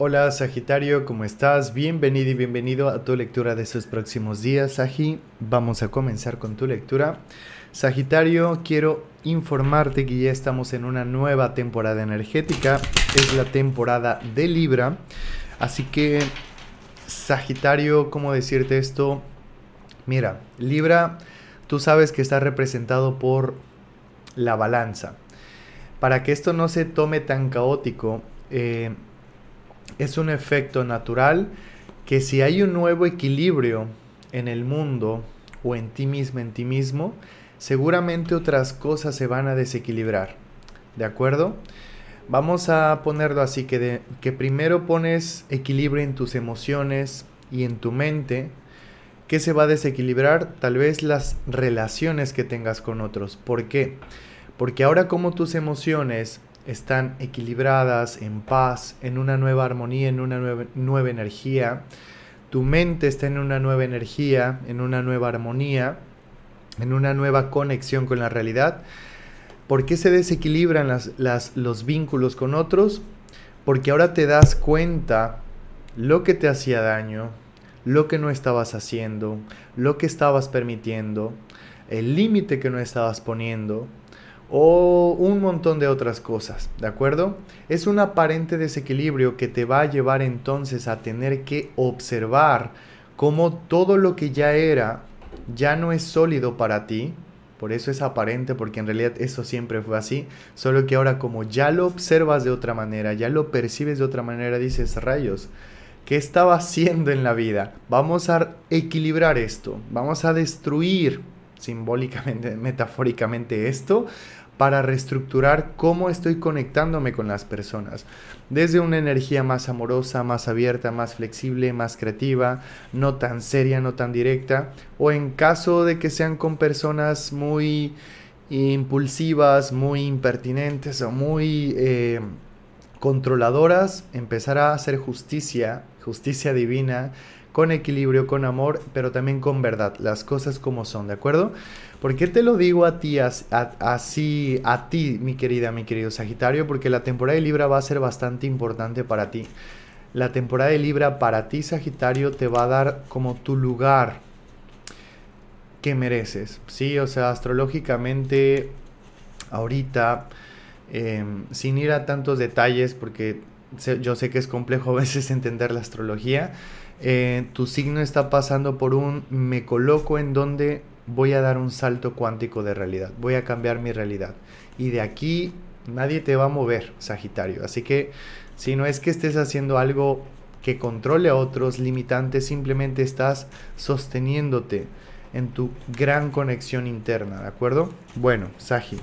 Hola Sagitario, ¿cómo estás? Bienvenido y bienvenido a tu lectura de estos próximos días, Sagi. Vamos a comenzar con tu lectura. Sagitario, quiero informarte que ya estamos en una nueva temporada energética. Es la temporada de Libra. Así que, Sagitario, ¿cómo decirte esto? Mira, Libra, tú sabes que está representado por la balanza. Para que esto no se tome tan caótico, eh, es un efecto natural que si hay un nuevo equilibrio en el mundo o en ti mismo, en ti mismo, seguramente otras cosas se van a desequilibrar. ¿De acuerdo? Vamos a ponerlo así, que, de, que primero pones equilibrio en tus emociones y en tu mente. ¿Qué se va a desequilibrar? Tal vez las relaciones que tengas con otros. ¿Por qué? Porque ahora como tus emociones están equilibradas, en paz, en una nueva armonía, en una nueva, nueva energía. Tu mente está en una nueva energía, en una nueva armonía, en una nueva conexión con la realidad. ¿Por qué se desequilibran las, las, los vínculos con otros? Porque ahora te das cuenta lo que te hacía daño, lo que no estabas haciendo, lo que estabas permitiendo, el límite que no estabas poniendo, o un montón de otras cosas, ¿de acuerdo? Es un aparente desequilibrio que te va a llevar entonces a tener que observar cómo todo lo que ya era ya no es sólido para ti, por eso es aparente, porque en realidad eso siempre fue así, solo que ahora como ya lo observas de otra manera, ya lo percibes de otra manera, dices rayos. ¿Qué estaba haciendo en la vida? Vamos a equilibrar esto, vamos a destruir simbólicamente, metafóricamente esto para reestructurar cómo estoy conectándome con las personas. Desde una energía más amorosa, más abierta, más flexible, más creativa, no tan seria, no tan directa. O en caso de que sean con personas muy impulsivas, muy impertinentes o muy eh, controladoras, empezar a hacer justicia, justicia divina, con equilibrio, con amor, pero también con verdad, las cosas como son, ¿de acuerdo? ¿Por qué te lo digo a ti, así, a, ti, mi querida, mi querido Sagitario? Porque la temporada de Libra va a ser bastante importante para ti. La temporada de Libra para ti, Sagitario, te va a dar como tu lugar que mereces. Sí, o sea, astrológicamente, ahorita, em, sin ir a tantos detalles, porque yo sé que es complejo a veces entender la astrología, eh, tu signo está pasando por un me coloco en donde voy a dar un salto cuántico de realidad, voy a cambiar mi realidad. Y de aquí nadie te va a mover, Sagitario. Así que si no es que estés haciendo algo que controle a otros, limitantes, simplemente estás sosteniéndote en tu gran conexión interna, ¿de acuerdo? Bueno, Sagi,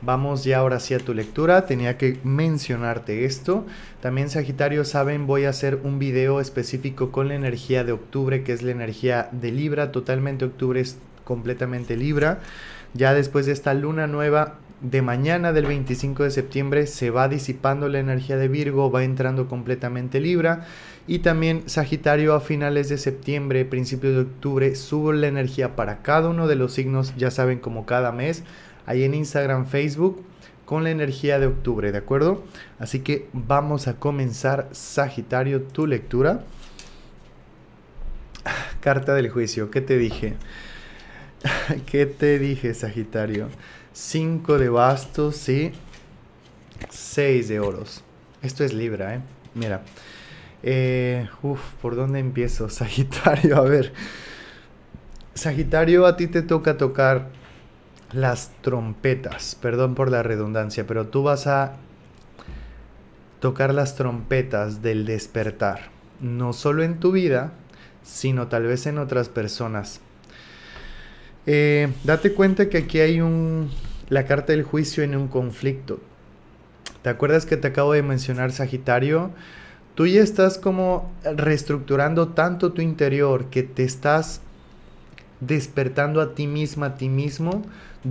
Vamos ya ahora sí a tu lectura, tenía que mencionarte esto. También Sagitario, saben, voy a hacer un video específico con la energía de octubre, que es la energía de Libra, totalmente octubre es completamente Libra. Ya después de esta luna nueva de mañana del 25 de septiembre se va disipando la energía de Virgo, va entrando completamente Libra y también Sagitario a finales de septiembre, principios de octubre subo la energía para cada uno de los signos, ya saben como cada mes ahí en Instagram, Facebook, con la energía de octubre, ¿de acuerdo? Así que vamos a comenzar, Sagitario, tu lectura. Carta del juicio, ¿qué te dije? ¿Qué te dije, Sagitario? Cinco de bastos sí. Seis de oros. Esto es Libra, ¿eh? Mira. Eh, uf, ¿por dónde empiezo? Sagitario, a ver. Sagitario, a ti te toca tocar las trompetas. Perdón por la redundancia, pero tú vas a tocar las trompetas del despertar, no solo en tu vida, sino tal vez en otras personas. Eh, date cuenta que aquí hay un, la carta del juicio en un conflicto. ¿Te acuerdas que te acabo de mencionar Sagitario? Tú ya estás como reestructurando tanto tu interior que te estás despertando a ti misma, a ti mismo,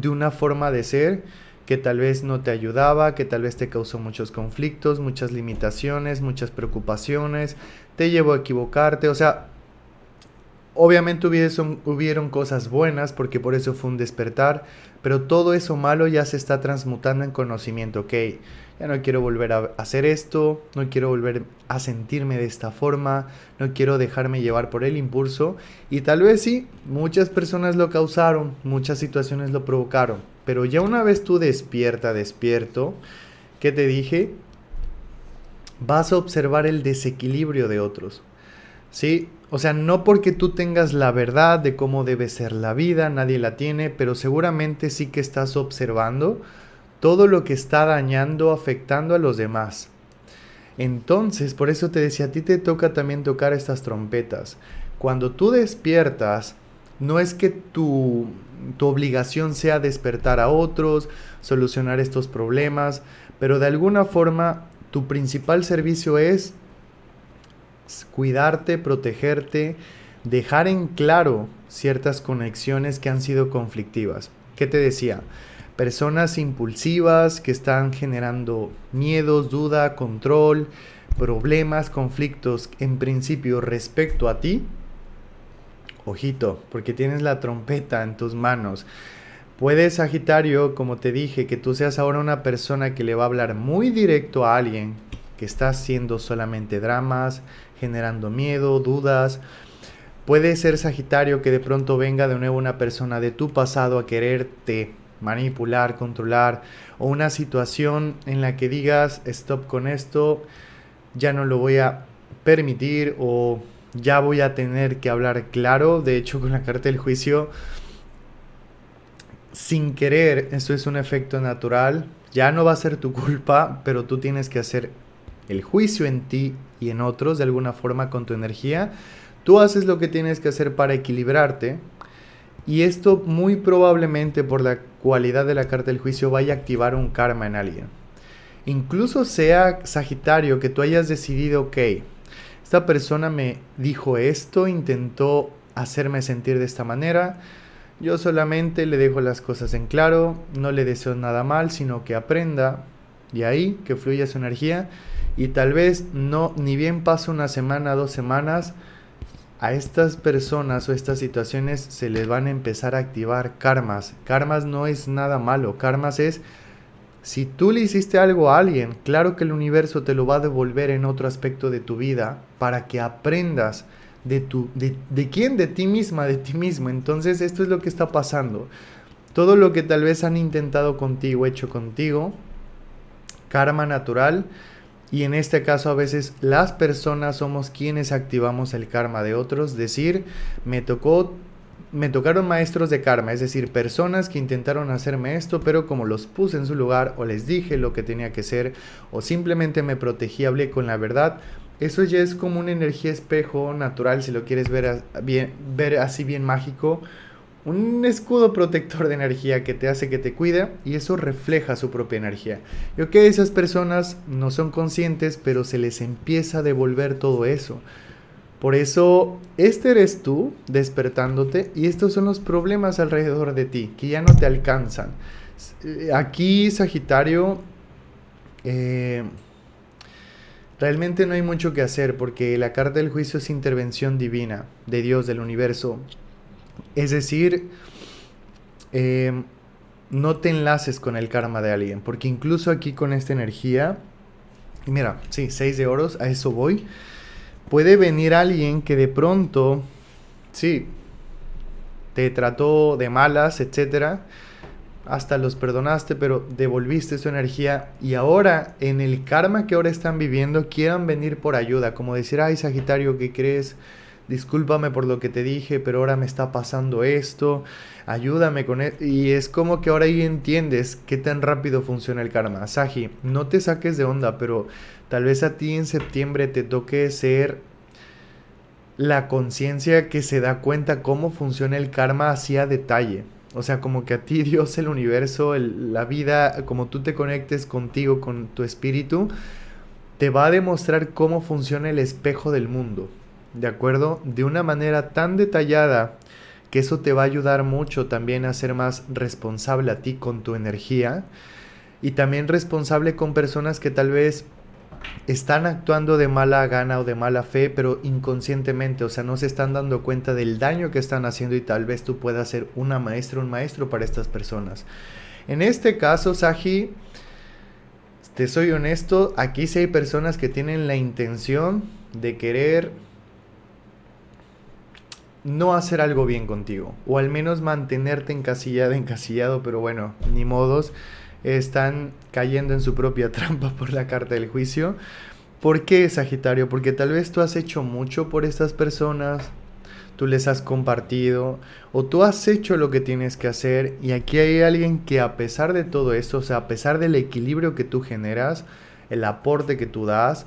de una forma de ser que tal vez no te ayudaba, que tal vez te causó muchos conflictos, muchas limitaciones, muchas preocupaciones, te llevó a equivocarte, o sea, Obviamente hubieron, cosas buenas porque por eso fue un despertar, pero todo eso malo ya se está transmutando en conocimiento, ok, ya no quiero volver a hacer esto, no quiero volver a sentirme de esta forma, no quiero dejarme llevar por el impulso y tal vez sí, muchas personas lo causaron, muchas situaciones lo provocaron, pero ya una vez tú despierta, despierto, ¿qué te dije? Vas a observar el desequilibrio de otros. Sí, o sea, no porque tú tengas la verdad de cómo debe ser la vida, nadie la tiene, pero seguramente sí que estás observando todo lo que está dañando, afectando a los demás. Entonces, por eso te decía, a ti te toca también tocar estas trompetas. Cuando tú despiertas, no es que tu, tu obligación sea despertar a otros, solucionar estos problemas, pero de alguna forma tu principal servicio es cuidarte, protegerte, dejar en claro ciertas conexiones que han sido conflictivas. ¿Qué te decía? Personas impulsivas que están generando miedos, duda, control, problemas, conflictos en principio respecto a ti. Ojito, porque tienes la trompeta en tus manos. Puedes, Sagitario, como te dije, que tú seas ahora una persona que le va a hablar muy directo a alguien que está haciendo solamente dramas, generando miedo, dudas. Puede ser Sagitario que de pronto venga de nuevo una persona de tu pasado a quererte manipular, controlar, o una situación en la que digas, stop con esto, ya no lo voy a permitir o ya voy a tener que hablar claro, de hecho con la carta del juicio, sin querer, eso es un efecto natural, ya no va a ser tu culpa, pero tú tienes que hacer el juicio en ti y en otros de alguna forma con tu energía, tú haces lo que tienes que hacer para equilibrarte. Y esto muy probablemente por la cualidad de la carta del juicio vaya a activar un karma en alguien. Incluso sea Sagitario que tú hayas decidido, ok, esta persona me dijo esto, intentó hacerme sentir de esta manera, yo solamente le dejo las cosas en claro, no le deseo nada mal, sino que aprenda, y ahí que fluya su energía. Y tal vez no, ni bien pasa una semana, dos semanas, a estas personas o estas situaciones se les van a empezar a activar karmas. Karmas no es nada malo. Karmas es si tú le hiciste algo a alguien, claro que el universo te lo va a devolver en otro aspecto de tu vida para que aprendas de, tu, de, quién, de ti misma, de ti mismo. Entonces esto es lo que está pasando. Todo lo que tal vez han intentado contigo, hecho contigo, karma natural. Y en este caso a veces las personas somos quienes activamos el karma de otros, decir, me tocó me tocaron maestros de karma, es decir, personas que intentaron hacerme esto, pero como los puse en su lugar o les dije lo que tenía que ser o simplemente me protegí, hablé con la verdad, eso ya es como una energía espejo natural si lo quieres ver así bien mágico un escudo protector de energía que te hace que te cuida y eso refleja su propia energía. Yo que esas personas no son conscientes, pero se les empieza a devolver todo eso. Por eso, este eres tú despertándote y estos son los problemas alrededor de ti que ya no te alcanzan. Aquí, Sagitario, eh, realmente no hay mucho que hacer porque la carta del juicio es intervención divina de Dios, del universo. Es decir, eh, no te enlaces con el karma de alguien, porque incluso aquí con esta energía, mira, sí, 6 de oros, a eso voy, puede venir alguien que de pronto, sí, te trató de malas, etcétera, hasta los perdonaste, pero devolviste su energía y ahora en el karma que ahora están viviendo quieran venir por ayuda, como decir, ay Sagitario, ¿qué crees? discúlpame por lo que te dije, pero ahora me está pasando esto, ayúdame con esto. Y es como que ahora ahí entiendes qué tan rápido funciona el karma. Saji, no te saques de onda, pero tal vez a ti en septiembre te toque ser la conciencia que se da cuenta cómo funciona el karma hacia detalle. O sea, como que a ti Dios, el universo, la vida, como tú te conectes contigo, con tu espíritu, te va a demostrar cómo funciona el espejo del mundo. ¿de acuerdo? De una manera tan detallada que eso te va a ayudar mucho también a ser más responsable a ti con tu energía y también responsable con personas que tal vez están actuando de mala gana o de mala fe, pero inconscientemente, o sea, no se están dando cuenta del daño que están haciendo y tal vez tú puedas ser una maestra, un maestro para estas personas. En este caso, Saji, te soy honesto, aquí sí hay personas que tienen la intención de querer no hacer algo bien contigo, o al menos mantenerte encasillado, encasillado, pero bueno, ni modos, están cayendo en su propia trampa por la carta del juicio. ¿Por qué, Sagitario? Porque tal vez tú has hecho mucho por estas personas, tú les has compartido, o tú has hecho lo que tienes que hacer, y aquí hay alguien que a pesar de todo esto, o sea, a pesar del equilibrio que tú generas, el aporte que tú das,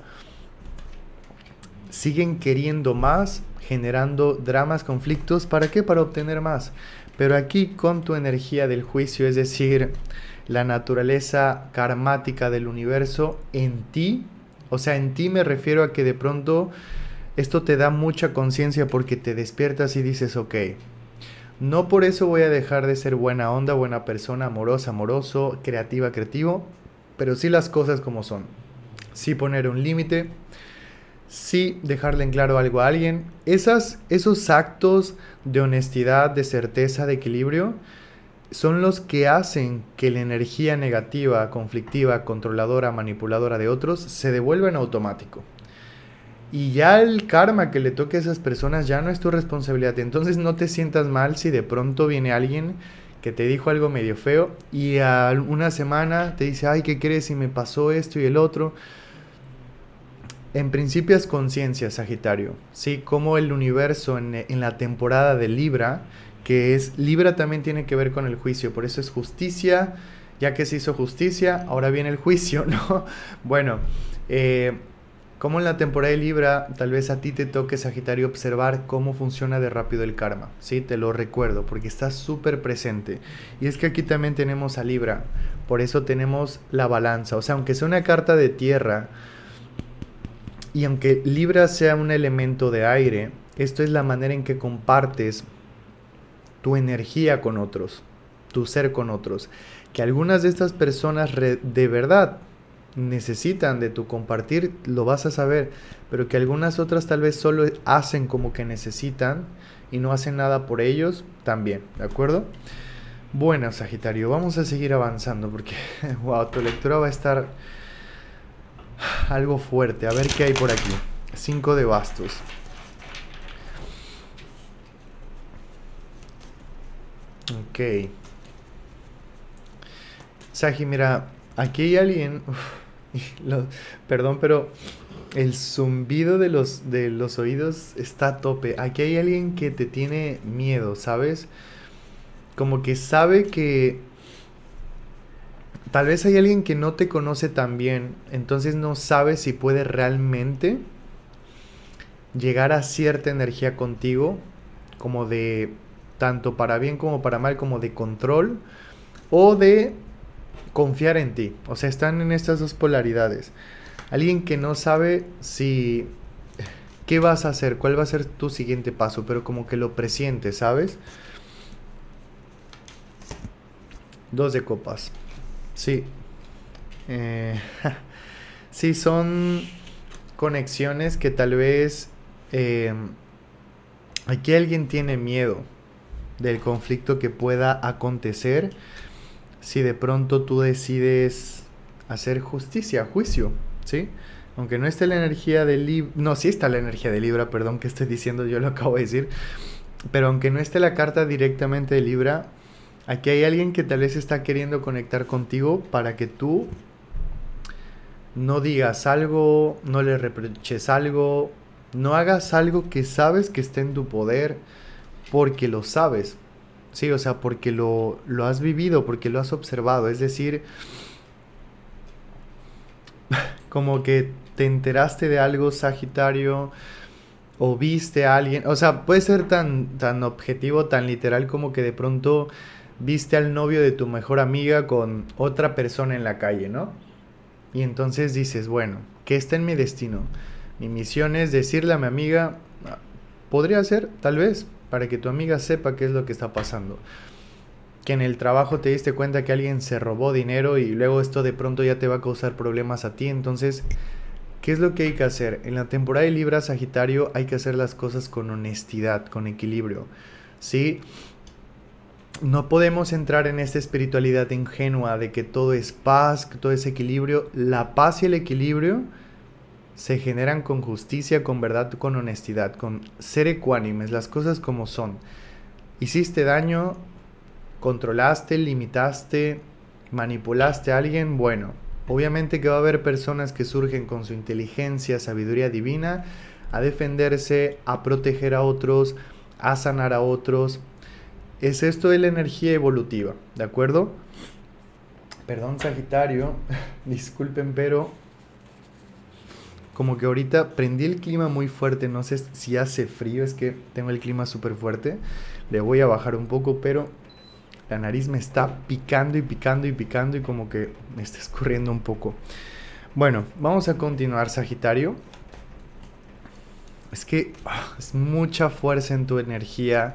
siguen queriendo más generando dramas, conflictos, ¿para qué? Para obtener más. Pero aquí con tu energía del juicio, es decir, la naturaleza karmática del universo en ti, o sea, en ti me refiero a que de pronto esto te da mucha conciencia porque te despiertas y dices, ok, no por eso voy a dejar de ser buena onda, buena persona, amorosa, amoroso, creativa, creativo, pero sí las cosas como son. Sí poner un límite, sí dejarle en claro algo a alguien. Esas, esos actos de honestidad, de certeza, de equilibrio, son los que hacen que la energía negativa, conflictiva, controladora, manipuladora de otros se devuelva en automático. Y ya el karma que le toque a esas personas ya no es tu responsabilidad. Entonces no te sientas mal si de pronto viene alguien que te dijo algo medio feo y a una semana te dice, ay, ¿qué crees y me pasó esto y el otro? En principio es conciencia, Sagitario, ¿sí? Como el universo en, la temporada de Libra, que es Libra también tiene que ver con el juicio, por eso es justicia, ya que se hizo justicia, ahora viene el juicio, ¿no? Bueno, eh, como en la temporada de Libra, tal vez a ti te toque, Sagitario, observar cómo funciona de rápido el karma. Sí, te lo recuerdo, porque está súper presente. Y es que aquí también tenemos a Libra, por eso tenemos la balanza. O sea, aunque sea una carta de tierra, y aunque Libra sea un elemento de aire, esto es la manera en que compartes tu energía con otros, tu ser con otros. Que algunas de estas personas de verdad necesitan de tu compartir, lo vas a saber, pero que algunas otras tal vez solo hacen como que necesitan y no hacen nada por ellos, también, ¿de acuerdo? Bueno, Sagitario, vamos a seguir avanzando porque, wow, tu lectura va a estar algo fuerte. A ver qué hay por aquí. Cinco de bastos. Ok. Saji, mira, aquí hay alguien. perdón, pero el zumbido de los, de los oídos está a tope. Aquí hay alguien que te tiene miedo, ¿sabes? Como que sabe que tal vez hay alguien que no te conoce tan bien, entonces no sabe si puede realmente llegar a cierta energía contigo, como de tanto para bien como para mal, como de control o de confiar en ti. O sea, están en estas dos polaridades. Alguien que no sabe si qué vas a hacer, cuál va a ser tu siguiente paso, pero como que lo presiente, ¿sabes? Dos de copas. Sí. Eh, sí, son conexiones que tal vez eh, aquí alguien tiene miedo del conflicto que pueda acontecer si de pronto tú decides hacer justicia, juicio, ¿sí? Aunque no esté la energía de Libra, no, sí está la energía de Libra, perdón que estoy diciendo, yo lo acabo de decir, pero aunque no esté la carta directamente de Libra, Aquí hay alguien que tal vez está queriendo conectar contigo para que tú no digas algo, no le reproches algo, no hagas algo que sabes que está en tu poder, porque lo sabes. Sí, o sea, porque lo, lo has vivido, porque lo has observado. Es decir, como que te enteraste de algo, Sagitario, o viste a alguien. O sea, puede ser tan, tan objetivo, tan literal, como que de pronto viste al novio de tu mejor amiga con otra persona en la calle, ¿no? Y entonces dices, bueno, ¿qué está en mi destino? Mi misión es decirle a mi amiga, ah, podría ser, tal vez, para que tu amiga sepa qué es lo que está pasando. Que en el trabajo te diste cuenta que alguien se robó dinero y luego esto de pronto ya te va a causar problemas a ti. Entonces, ¿qué es lo que hay que hacer? En la temporada de Libra Sagitario hay que hacer las cosas con honestidad, con equilibrio. ¿Sí? no podemos entrar en esta espiritualidad ingenua de que todo es paz, que todo es equilibrio. La paz y el equilibrio se generan con justicia, con verdad, con honestidad, con ser ecuánimes, las cosas como son. Hiciste daño, controlaste, limitaste, manipulaste a alguien, bueno, obviamente que va a haber personas que surgen con su inteligencia, sabiduría divina, a defenderse, a proteger a otros, a sanar a otros, es esto de la energía evolutiva, ¿de acuerdo? Perdón, Sagitario, disculpen, pero como que ahorita prendí el clima muy fuerte, no sé si hace frío, es que tengo el clima súper fuerte, le voy a bajar un poco, pero la nariz me está picando y picando y picando y como que me está escurriendo un poco. Bueno, vamos a continuar, Sagitario. Es que ah, es mucha fuerza en tu energía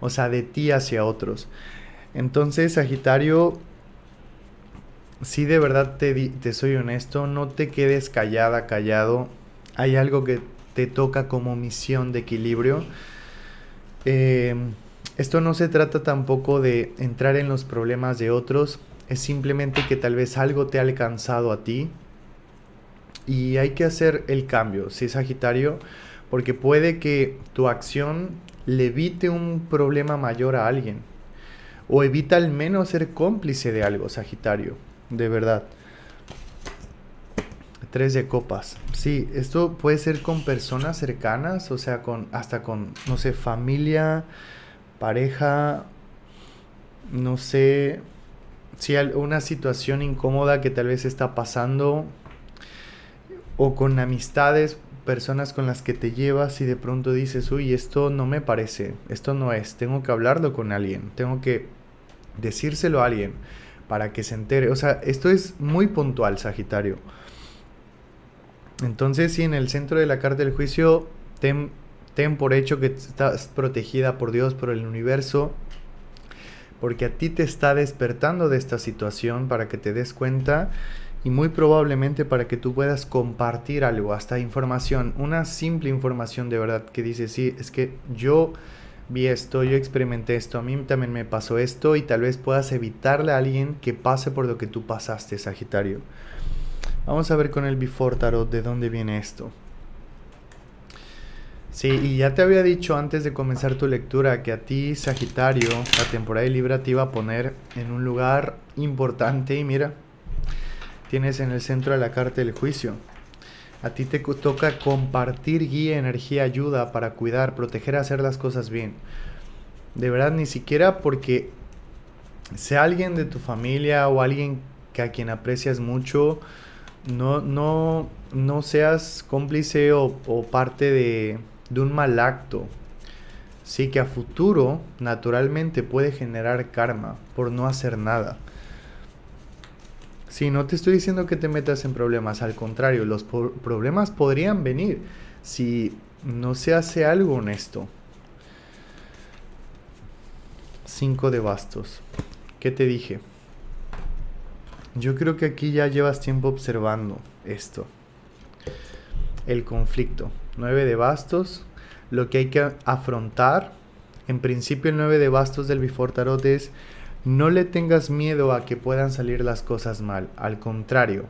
o sea, de ti hacia otros. Entonces, Sagitario, si de verdad te, te soy honesto, no te quedes callada, callado. Hay algo que te toca como misión de equilibrio. Em, esto no se trata tampoco de entrar en los problemas de otros, es simplemente que tal vez algo te ha alcanzado a ti y hay que hacer el cambio, si ¿sí, Sagitario, porque puede que tu acción le evite un problema mayor a alguien. O evita al menos ser cómplice de algo, Sagitario. De verdad. Tres de copas. Sí, esto puede ser con personas cercanas, o sea, con hasta con, no sé, familia, pareja, no sé, si alguna una situación incómoda que tal vez está pasando, o con amistades, personas con las que te llevas y de pronto dices, uy, esto no me parece, esto no es, tengo que hablarlo con alguien, tengo que decírselo a alguien para que se entere. O sea, esto es muy puntual, Sagitario. Entonces, si en el centro de la carta del juicio, ten, ten por hecho que estás protegida por Dios, por el universo, porque a ti te está despertando de esta situación para que te des cuenta y muy probablemente para que tú puedas compartir algo, hasta información, una simple información de verdad que dice, sí, es que yo vi esto, yo experimenté esto, a mí también me pasó esto y tal vez puedas evitarle a alguien que pase por lo que tú pasaste, Sagitario. Vamos a ver con el Before de dónde viene esto. Sí, y ya te había dicho antes de comenzar tu lectura que a ti, Sagitario, la temporada de Libra te iba a poner en un lugar importante y mira, tienes en el centro de la carta del juicio. A ti te toca compartir guía, energía, ayuda para cuidar, proteger, hacer las cosas bien. De verdad, ni siquiera porque sea alguien de tu familia o alguien que a quien aprecias mucho, no, no, no seas cómplice o, parte de, de un mal acto. Sí que a futuro, naturalmente, puede generar karma por no hacer nada. Si no te estoy diciendo que te metas en problemas, al contrario, los problemas podrían venir si no se hace algo honesto. Cinco de bastos. ¿Qué te dije? Yo creo que aquí ya llevas tiempo observando esto. El conflicto. Nueve de bastos. Lo que hay que afrontar. En principio el nueve de bastos del Bifor Tarot es no le tengas miedo a que puedan salir las cosas mal, al contrario,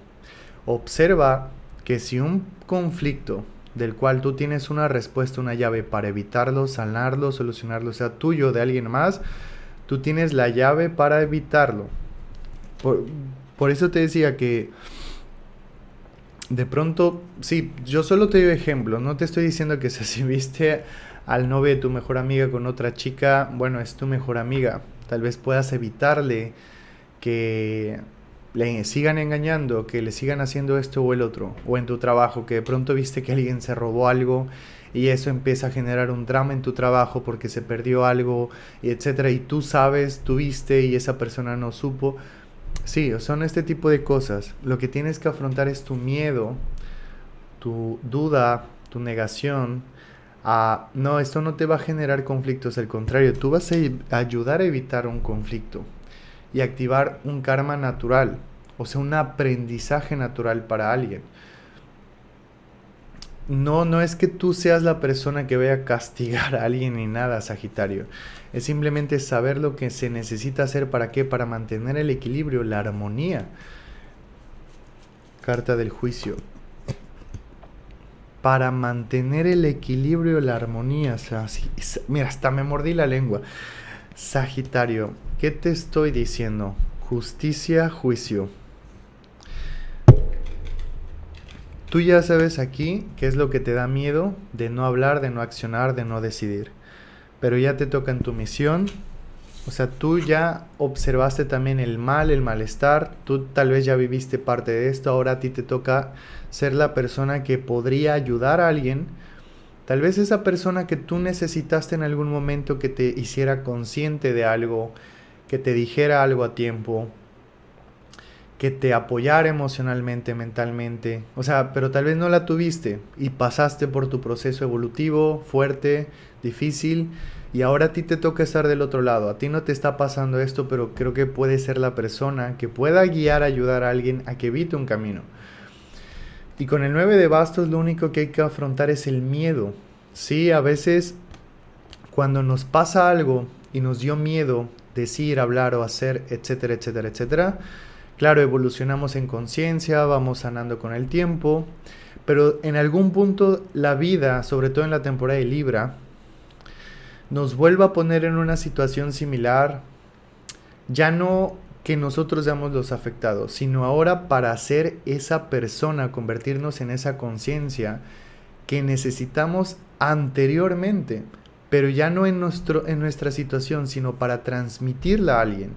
observa que si un conflicto del cual tú tienes una respuesta, una llave para evitarlo, sanarlo, solucionarlo, sea tuyo o de alguien más, tú tienes la llave para evitarlo. Por, por eso te decía que de pronto, sí, yo solo te doy ejemplo, no te estoy diciendo que si viste al novio de tu mejor amiga con otra chica, bueno, es tu mejor amiga, Tal vez puedas evitarle que le sigan engañando, que le sigan haciendo esto o el otro, o en tu trabajo, que de pronto viste que alguien se robó algo y eso empieza a generar un drama en tu trabajo porque se perdió algo, etc. etcétera, y tú sabes, tuviste y esa persona no supo. Sí, son este tipo de cosas. Lo que tienes que afrontar es tu miedo, tu duda, tu negación, no, esto no te va a generar conflictos, al contrario, tú vas a ayudar a evitar un conflicto y activar un karma natural, o sea, un aprendizaje natural para alguien. No, no es que tú seas la persona que vaya a castigar a alguien ni nada, Sagitario. Es simplemente saber lo que se necesita hacer para qué, para mantener el equilibrio, la armonía. Carta del juicio para mantener el equilibrio, la armonía. mira, hasta me mordí la lengua. Sagitario, ¿qué te estoy diciendo? Justicia, juicio. Tú ya sabes aquí qué es lo que te da miedo de no hablar, de no accionar, de no decidir. Pero ya te toca en tu misión o sea, tú ya observaste también el mal, el malestar, tú tal vez ya viviste parte de esto, ahora a ti te toca ser la persona que podría ayudar a alguien. Tal vez esa persona que tú necesitaste en algún momento que te hiciera consciente de algo, que te dijera algo a tiempo, que te apoyara emocionalmente, mentalmente. O sea, pero tal vez no la tuviste y pasaste por tu proceso evolutivo fuerte, difícil y ahora a ti te toca estar del otro lado. A ti no te está pasando esto, pero creo que puede ser la persona que pueda guiar, ayudar a alguien a que evite un camino. Y con el 9 de bastos lo único que hay que afrontar es el miedo. Sí, a veces cuando nos pasa algo y nos dio miedo decir, hablar o hacer, etcétera, etcétera, etcétera, claro, evolucionamos en conciencia, vamos sanando con el tiempo, pero en algún punto la vida, sobre todo en la temporada de Libra, nos vuelva a poner en una situación similar, ya no que nosotros seamos los afectados, sino ahora para ser esa persona, convertirnos en esa conciencia que necesitamos anteriormente, pero ya no en, nuestro, en nuestra situación, sino para transmitirla a alguien.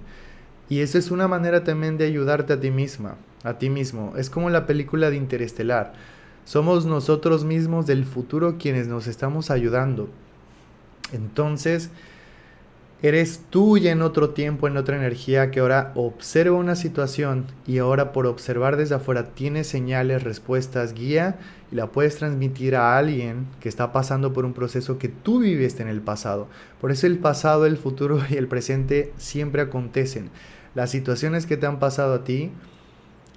Y esa es una manera también de ayudarte a ti misma, a ti mismo. Es como la película de Interestelar. Somos nosotros mismos del futuro quienes nos estamos ayudando. Entonces, eres tú en otro tiempo, en otra energía, que ahora observa una situación y ahora por observar desde afuera tienes señales, respuestas, guía y la puedes transmitir a alguien que está pasando por un proceso que tú viviste en el pasado. Por eso el pasado, el futuro y el presente siempre acontecen. Las situaciones que te han pasado a ti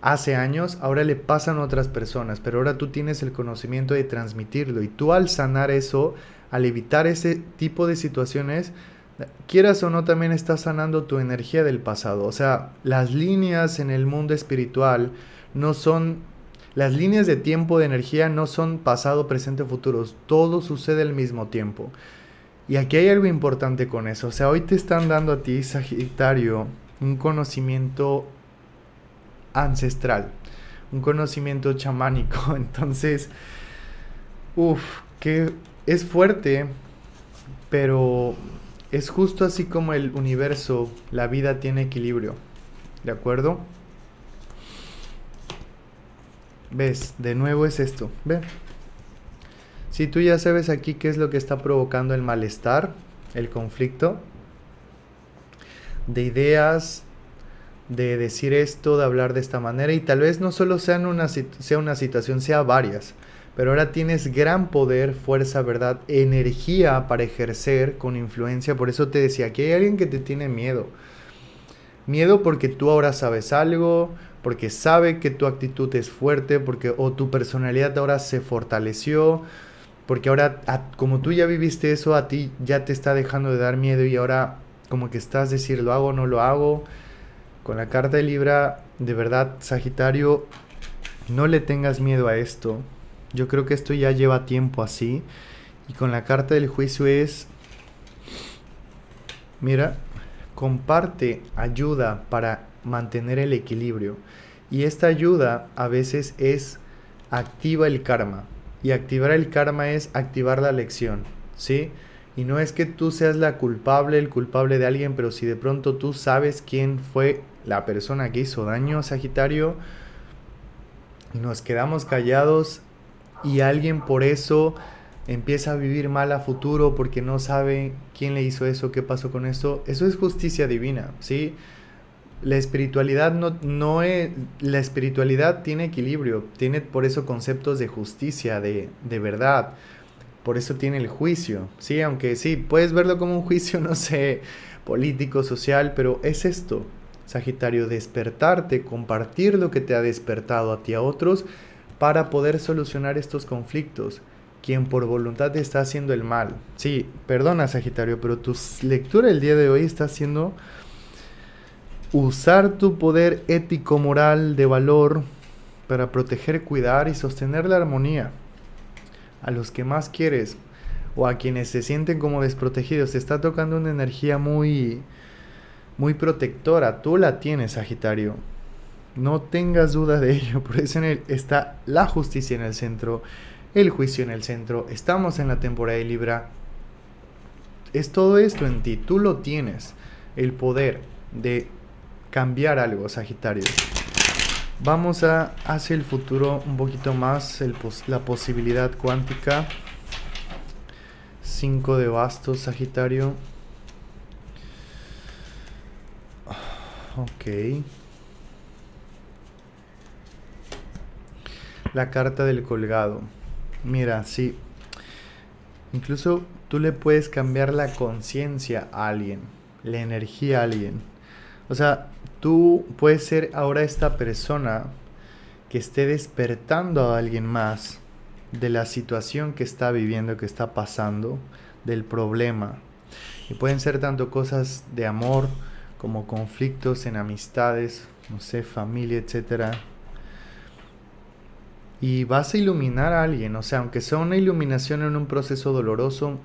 hace años, ahora le pasan a otras personas, pero ahora tú tienes el conocimiento de transmitirlo y tú al sanar eso, al evitar ese tipo de situaciones, quieras o no también estás sanando tu energía del pasado. O sea, las líneas en el mundo espiritual no son... Las líneas de tiempo de energía no son pasado, presente, futuro. Todo sucede al mismo tiempo. Y aquí hay algo importante con eso. O sea, hoy te están dando a ti, Sagitario, un conocimiento ancestral, un conocimiento chamánico. Entonces, uff, que es fuerte, pero es justo así como el universo, la vida tiene equilibrio. ¿De acuerdo? ¿Ves? De nuevo es esto. ¿Ve? Si tú ya sabes aquí qué es lo que está provocando el malestar, el conflicto de ideas, de decir esto, de hablar de esta manera y tal vez no solo sean una, sea una situación, sea varias, pero ahora tienes gran poder, fuerza, verdad, energía para ejercer con influencia, por eso te decía, que hay alguien que te tiene miedo. Miedo porque tú ahora sabes algo, porque sabe que tu actitud es fuerte, porque o tu personalidad ahora se fortaleció, porque ahora como tú ya viviste eso, a ti ya te está dejando de dar miedo y ahora como que estás decir lo hago, no lo hago con la carta de Libra, de verdad, Sagitario, no le tengas miedo a esto. Yo creo que esto ya lleva tiempo así. Y con la carta del juicio es, mira, comparte ayuda para mantener el equilibrio. Y esta ayuda a veces es activa el karma. Y activar el karma es activar la lección, ¿sí? Y no es que tú seas la culpable, el culpable de alguien, pero si de pronto tú sabes quién fue la persona que hizo daño a Sagitario y nos quedamos callados y alguien por eso empieza a vivir mal a futuro porque no sabe quién le hizo eso, qué pasó con eso, Eso es justicia divina, ¿sí? La espiritualidad no, no es... La espiritualidad tiene equilibrio, tiene por eso conceptos de justicia, de, de verdad. Por eso tiene el juicio, ¿sí? Aunque sí, puedes verlo como un juicio, no sé, político, social, pero es esto, Sagitario, despertarte, compartir lo que te ha despertado a ti a otros para poder solucionar estos conflictos. Quien por voluntad te está haciendo el mal. Sí, perdona Sagitario, pero tu lectura el día de hoy está haciendo usar tu poder ético, moral, de valor para proteger, cuidar y sostener la armonía a los que más quieres o a quienes se sienten como desprotegidos. se está tocando una energía muy muy protectora. Tú la tienes, Sagitario. No tengas duda de ello. Por eso en él está la justicia en el centro, el juicio en el centro. Estamos en la temporada de Libra. Es todo esto en ti. Tú lo tienes. El poder de cambiar algo, Sagitario. Vamos a hacia el futuro un poquito más, la posibilidad cuántica. 5 de bastos, Sagitario. Ok. La carta del colgado. Mira, sí. Incluso tú le puedes cambiar la conciencia a alguien, la energía a alguien. O sea, tú puedes ser ahora esta persona que esté despertando a alguien más de la situación que está viviendo, que está pasando, del problema. Y pueden ser tanto cosas de amor, como conflictos en amistades, no sé, familia, etcétera. Y vas a iluminar a alguien, o sea, aunque sea una iluminación en un proceso doloroso,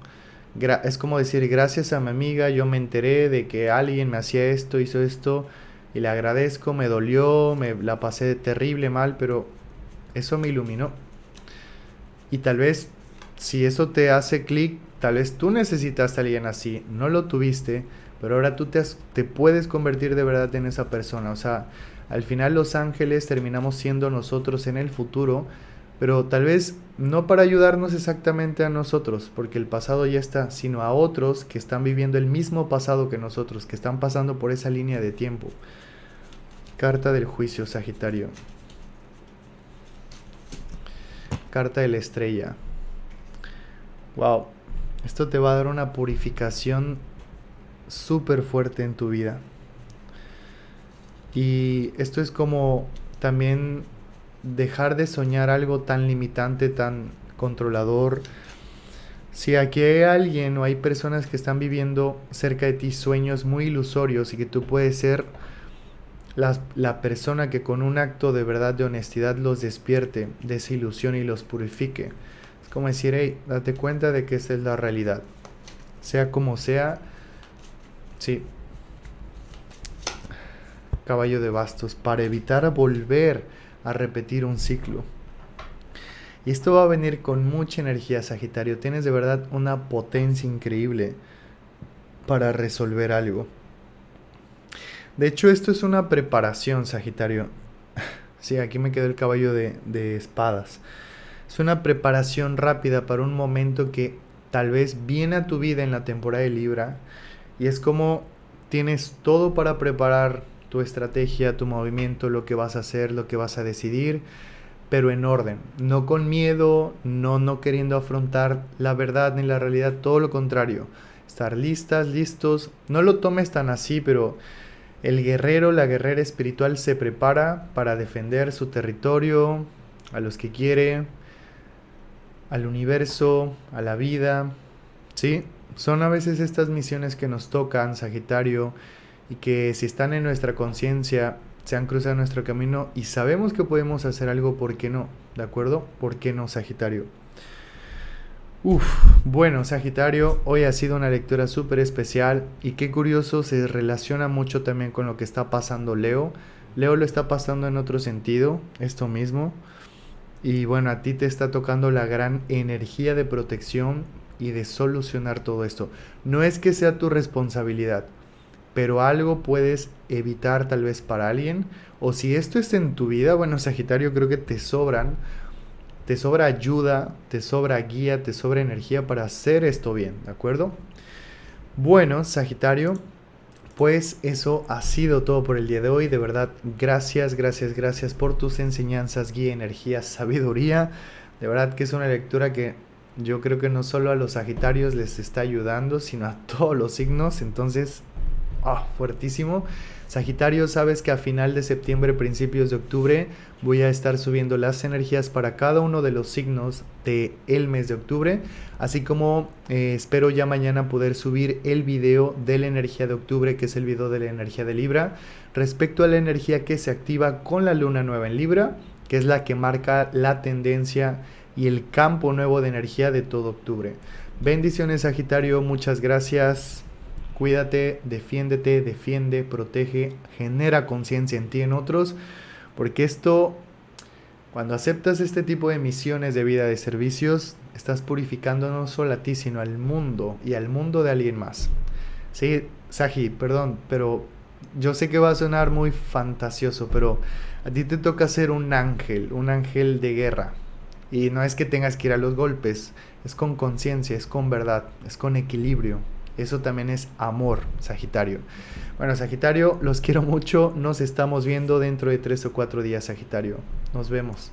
es como decir, gracias a mi amiga, yo me enteré de que alguien me hacía esto, hizo esto, y le agradezco, me dolió, me la pasé terrible mal, pero eso me iluminó. Y tal vez, si eso te hace clic, tal vez tú necesitas a alguien así, no lo tuviste, pero ahora tú te, puedes convertir de verdad en esa persona. O sea, al final los ángeles terminamos siendo nosotros en el futuro, pero tal vez no para ayudarnos exactamente a nosotros, porque el pasado ya está, sino a otros que están viviendo el mismo pasado que nosotros, que están pasando por esa línea de tiempo. Carta del juicio, Sagitario. Carta de la estrella. Wow. Esto te va a dar una purificación súper fuerte en tu vida. Y esto es como también dejar de soñar algo tan limitante, tan controlador. Si aquí hay alguien o hay personas que están viviendo cerca de ti sueños muy ilusorios y que tú puedes ser la, persona que con un acto de verdad, de honestidad, los despierte de ilusión y los purifique. Es como decir, hey, date cuenta de que esa es la realidad. Sea como sea, Sí. Caballo de bastos, para evitar volver a repetir un ciclo. Y esto va a venir con mucha energía, Sagitario. Tienes de verdad una potencia increíble para resolver algo. De hecho, esto es una preparación, Sagitario. Sí, aquí me quedó el caballo de, de espadas. Es una preparación rápida para un momento que tal vez viene a tu vida en la temporada de Libra y es como tienes todo para preparar tu estrategia, tu movimiento, lo que vas a hacer, lo que vas a decidir, pero en orden, no con miedo, no no queriendo afrontar la verdad ni la realidad, todo lo contrario. Estar listas, listos. No lo tomes tan así, pero el guerrero, la guerrera espiritual se prepara para defender su territorio, a los que quiere, al universo, a la vida, ¿sí? Son a veces estas misiones que nos tocan, Sagitario, y que si están en nuestra conciencia, se han cruzado nuestro camino y sabemos que podemos hacer algo, ¿por qué no? ¿De acuerdo? ¿Por qué no, Sagitario? Uf, bueno, Sagitario, hoy ha sido una lectura súper especial y qué curioso, se relaciona mucho también con lo que está pasando Leo. Leo lo está pasando en otro sentido, esto mismo. Y bueno, a ti te está tocando la gran energía de protección, y de solucionar todo esto. No es que sea tu responsabilidad, pero algo puedes evitar tal vez para alguien. O si esto es en tu vida, bueno, Sagitario, creo que te sobran, te sobra ayuda, te sobra guía, te sobra energía para hacer esto bien, ¿de acuerdo? Bueno, Sagitario, pues eso ha sido todo por el día de hoy. De verdad, gracias, gracias, gracias por tus enseñanzas, guía, energía, sabiduría. De verdad que es una lectura que yo creo que no solo a los Sagitarios les está ayudando, sino a todos los signos. Entonces, ¡ah! fuertísimo. Sagitario, sabes que a final de septiembre, principios de octubre, voy a estar subiendo las energías para cada uno de los signos de el mes de octubre. Así como eh, espero ya mañana poder subir el video de la energía de octubre, que es el video de la energía de Libra, respecto a la energía que se activa con la luna nueva en Libra, que es la que marca la tendencia y el campo nuevo de energía de todo octubre. Bendiciones Sagitario, muchas gracias. Cuídate, defiéndete, defiende, protege, genera conciencia en ti y en otros, porque esto, cuando aceptas este tipo de misiones de vida de servicios, estás purificando no solo a ti, sino al mundo y al mundo de alguien más. Sí, Sagi, perdón, pero yo sé que va a sonar muy fantasioso, pero a ti te toca ser un ángel, un ángel de guerra. Y no es que tengas que ir a los golpes, es con conciencia, es con verdad, es con equilibrio. Eso también es amor, Sagitario. Bueno, Sagitario, los quiero mucho. Nos estamos viendo dentro de tres o cuatro días, Sagitario. Nos vemos.